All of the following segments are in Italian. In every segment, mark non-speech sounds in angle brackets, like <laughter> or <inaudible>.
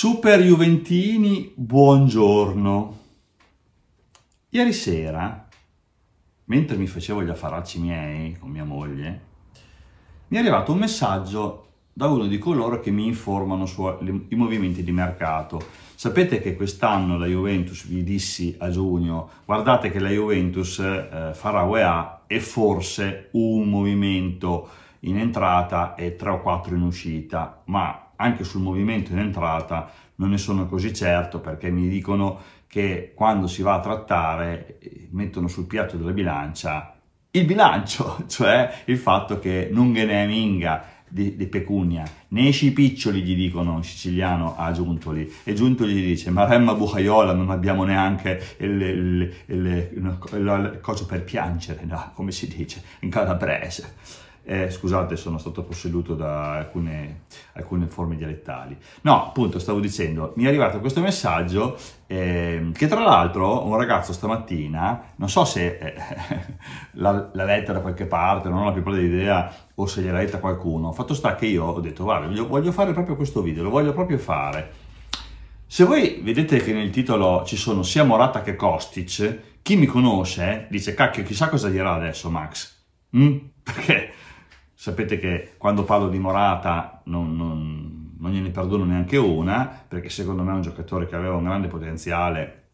Super Juventini, buongiorno. Ieri sera, mentre mi facevo gli affaracci miei con mia moglie, mi è arrivato un messaggio da uno di coloro che mi informano sui movimenti di mercato. Sapete che quest'anno la Juventus, vi dissi a giugno, guardate che la Juventus eh, farà UEA e forse un movimento in entrata e 3 o 4 in uscita, ma anche sul movimento in entrata non ne sono così certo perché mi dicono che quando si va a trattare eh, mettono sul piatto della bilancia il bilancio, <laughs> cioè il fatto che non ne è minga di, di, pecunia, ne esci piccioli gli dicono in siciliano a Giuntoli e Giuntoli gli dice ma remma bucaiola non abbiamo neanche il, il, il, il, il, il, il, il, il, il, per piangere, no? come si dice in calabrese. Eh, scusate, sono stato posseduto da alcune, alcune, forme dialettali. No, appunto, stavo dicendo, mi è arrivato questo messaggio eh, che tra l'altro un ragazzo stamattina, non so se eh, <laughs> l'ha, letta da qualche parte, non ho la più pallida idea, o se gliel'ha letta qualcuno, fatto sta che io ho detto, guarda, voglio, voglio fare proprio questo video, lo voglio proprio fare. Se voi vedete che nel titolo ci sono sia Morata che Kostic, chi mi conosce dice, cacchio, chissà cosa dirà adesso Max. Mm? <laughs> Perché Sapete che quando parlo di Morata non, non, non gliene perdono neanche una, perché secondo me è un giocatore che aveva un grande potenziale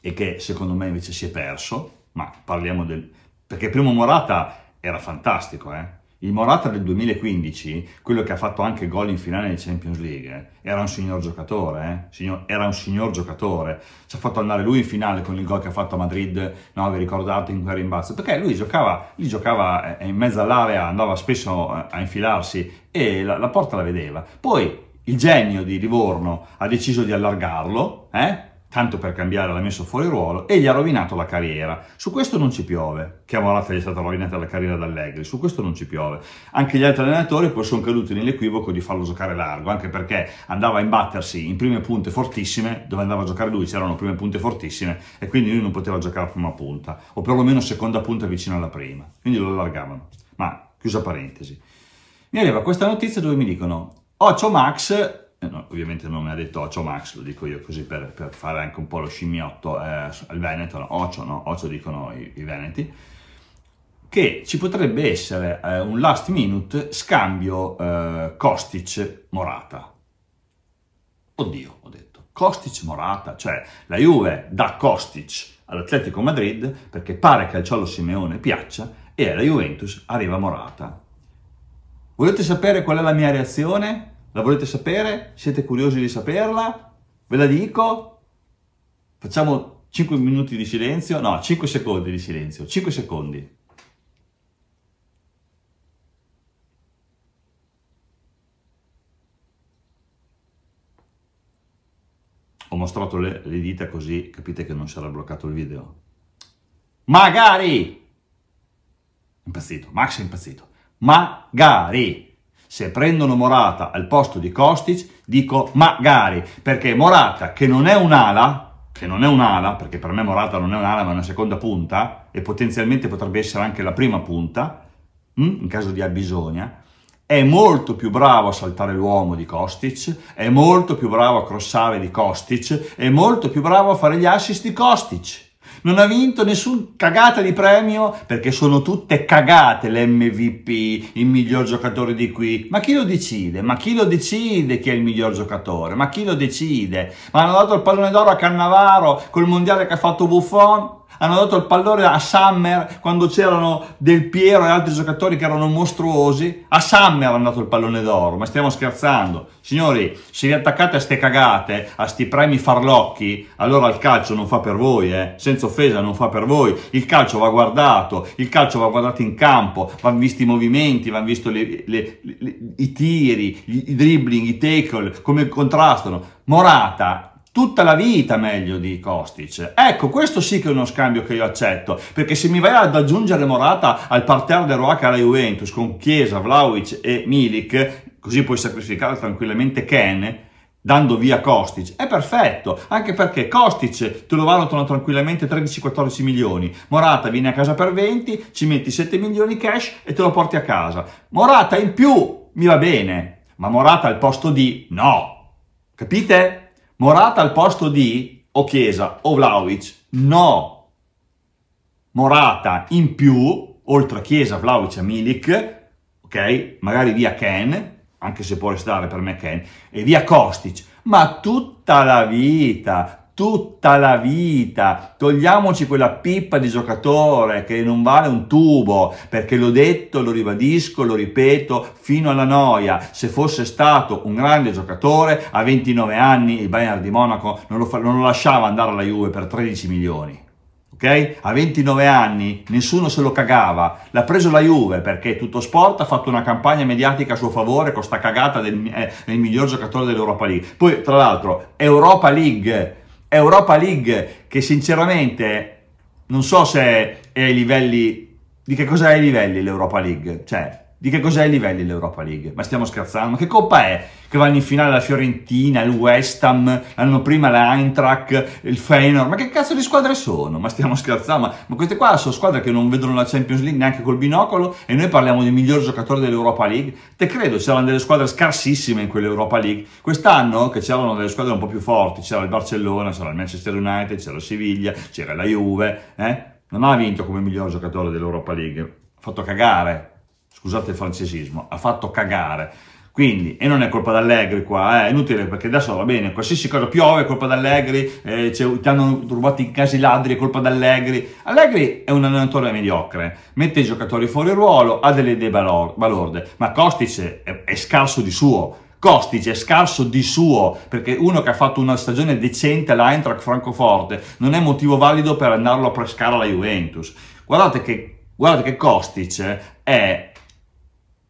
e che secondo me invece si è perso, ma parliamo del... perché primo Morata era fantastico, eh? Il Morata del 2015, quello che ha fatto anche gol in finale di Champions League, era un signor giocatore, eh? signor, era un signor giocatore. Ci ha fatto andare lui in finale con il gol che ha fatto a Madrid, no, vi ricordate, in quel rimbalzo, perché lui giocava, lui giocava eh, in mezzo all'area, andava spesso eh, a infilarsi e la, la porta la vedeva. Poi il genio di Livorno ha deciso di allargarlo, eh? tanto per cambiare l'ha messo fuori ruolo e gli ha rovinato la carriera. Su questo non ci piove, che a Morata gli è stata rovinata la carriera da Allegri, su questo non ci piove. Anche gli altri allenatori poi sono caduti nell'equivoco di farlo giocare largo, anche perché andava a imbattersi in prime punte fortissime, dove andava a giocare lui c'erano prime punte fortissime e quindi lui non poteva giocare a prima punta, o perlomeno seconda punta vicino alla prima, quindi lo allargavano. Ma, chiusa parentesi, mi arriva questa notizia dove mi dicono, oh, c'ho Max eh, no, ovviamente non mi ha detto Ocio Max, lo dico io così per, per fare anche un po' lo scimmiotto eh, al Veneto, no, Ocio, no, Ocio dicono i, i Veneti, che ci potrebbe essere eh, un last minute scambio eh, Kostic-Morata. Oddio, ho detto, Kostic-Morata, cioè la Juve dà Kostic all'Atletico Madrid perché pare che al Ciolo Simeone piaccia e alla Juventus arriva Morata. Volete sapere qual è la mia reazione? La volete sapere? Siete curiosi di saperla? Ve la dico? Facciamo 5 minuti di silenzio? No, 5 secondi di silenzio. 5 secondi. Ho mostrato le, le dita così capite che non sarà bloccato il video. Magari! Impazzito, Max è impazzito. Magari! se prendono Morata al posto di Kostic, dico magari, perché Morata che non è un'ala, che non è un'ala, perché per me Morata non è un'ala ma è una seconda punta, e potenzialmente potrebbe essere anche la prima punta, hm, in caso di abbisogna, è molto più bravo a saltare l'uomo di Kostic, è molto più bravo a crossare di Kostic, è molto più bravo a fare gli assist di Kostic non ha vinto nessun cagata di premio perché sono tutte cagate l'MVP, il miglior giocatore di qui. Ma chi lo decide? Ma chi lo decide chi è il miglior giocatore? Ma chi lo decide? Ma hanno dato il pallone d'oro a Cannavaro col mondiale che ha fatto Buffon? Hanno dato il pallone a Summer quando c'erano Del Piero e altri giocatori che erano mostruosi. A Summer hanno dato il pallone d'oro, ma stiamo scherzando. Signori, se vi attaccate a ste cagate, a sti premi farlocchi, allora il calcio non fa per voi, eh? senza offesa non fa per voi. Il calcio va guardato, il calcio va guardato in campo, vanno visti i movimenti, vanno visti i tiri, i dribbling, i tackle, come contrastano. Morata tutta la vita meglio di Kostic. Ecco, questo sì che è uno scambio che io accetto, perché se mi vai ad aggiungere Morata al parterre del Roaca alla Juventus con Chiesa, Vlaovic e Milik, così puoi sacrificare tranquillamente Ken, dando via Kostic, è perfetto, anche perché Kostic te lo valutano tranquillamente 13-14 milioni, Morata viene a casa per 20, ci metti 7 milioni cash e te lo porti a casa. Morata in più mi va bene, ma Morata al posto di no. Capite? Morata al posto di o Chiesa o Vlaovic? No! Morata in più, oltre a Chiesa, Vlaovic e Milik, ok? Magari via Ken, anche se può restare per me Ken, e via Kostic, ma tutta la vita, tutta la vita. Togliamoci quella pippa di giocatore che non vale un tubo, perché l'ho detto, lo ribadisco, lo ripeto fino alla noia. Se fosse stato un grande giocatore, a 29 anni il Bayern di Monaco non lo, fa, non lo lasciava andare alla Juve per 13 milioni. Okay? A 29 anni nessuno se lo cagava, l'ha preso la Juve perché tutto sport ha fatto una campagna mediatica a suo favore con sta cagata del, eh, del miglior giocatore dell'Europa League. Poi, tra l'altro, Europa League Europa League che sinceramente non so se è ai livelli... Di che cosa è ai livelli l'Europa League? Cioè, di che cos'è ai livelli l'Europa League? Ma stiamo scherzando? Ma che coppa è che vanno in finale la Fiorentina, il West Ham, l'anno prima la il Feyenoord? Ma che cazzo di squadre sono? Ma stiamo scherzando? Ma, ma queste qua sono squadre che non vedono la Champions League neanche col binocolo e noi parliamo dei miglior giocatore dell'Europa League? Te credo, c'erano delle squadre scarsissime in quell'Europa League. Quest'anno che c'erano delle squadre un po' più forti, c'era il Barcellona, c'era il Manchester United, c'era il Siviglia, c'era la Juve, eh? Non ha vinto come miglior giocatore dell'Europa League, ha fatto cagare scusate il francesismo, ha fatto cagare. Quindi, e non è colpa d'Allegri qua, eh, è inutile perché adesso va bene, qualsiasi cosa piove è colpa d'Allegri, eh, ti hanno rubato in casa i ladri è colpa d'Allegri. Allegri è un allenatore mediocre, mette i giocatori fuori ruolo, ha delle idee balorde, ma Costice è, è scarso di suo, Costice è scarso di suo, perché uno che ha fatto una stagione decente all'Eintracht Francoforte non è motivo valido per andarlo a prescare alla Juventus. Guardate che, guardate che Costice è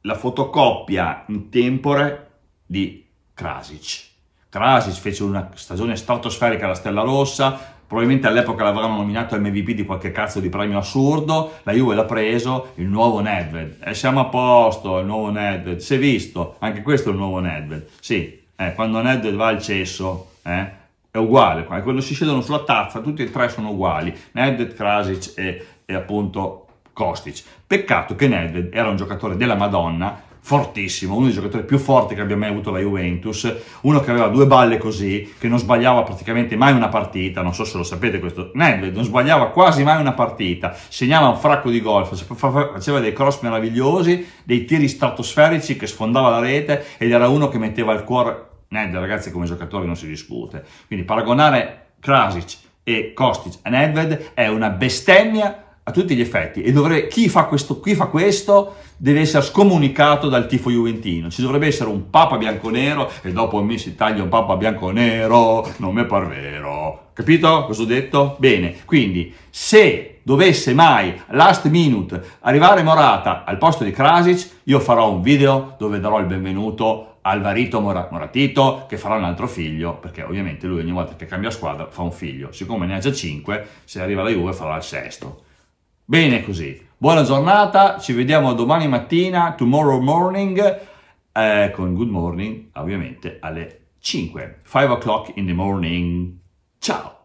la fotocopia in tempore di Krasic. Krasic fece una stagione stratosferica alla Stella Rossa, probabilmente all'epoca l'avranno nominato MVP di qualche cazzo di premio assurdo, la Juve l'ha preso, il nuovo Nedved, e eh, siamo a posto, il nuovo Nedved, si è visto, anche questo è il nuovo Nedved, sì, eh, quando Nedved va al cesso, eh, è uguale, quando si siedono sulla tazza tutti e tre sono uguali, Nedved, Krasic e, e appunto Kostic. Peccato che Nedved era un giocatore della Madonna, fortissimo, uno dei giocatori più forti che abbia mai avuto la Juventus, uno che aveva due balle così, che non sbagliava praticamente mai una partita, non so se lo sapete questo, Nedved non sbagliava quasi mai una partita, segnava un fracco di gol, faceva dei cross meravigliosi, dei tiri stratosferici che sfondava la rete ed era uno che metteva il cuore, Nedved ragazzi come giocatore non si discute, quindi paragonare Krasic e Kostic a Nedved è una bestemmia a tutti gli effetti e dovrei, chi, fa questo, chi fa questo deve essere scomunicato dal tifo juventino ci dovrebbe essere un papa bianco-nero e dopo mi si taglia un papa bianco-nero, non mi par vero capito cosa ho detto? bene quindi se dovesse mai last minute arrivare Morata al posto di Krasic io farò un video dove darò il benvenuto al varito Mor- Moratito che farà un altro figlio perché ovviamente lui ogni volta che cambia squadra fa un figlio siccome ne ha già 5 se arriva la Juve farà il sesto Bene così. Buona giornata, ci vediamo domani mattina, tomorrow morning, eh, con good morning, ovviamente, alle 5. 5 o'clock in the morning. Ciao!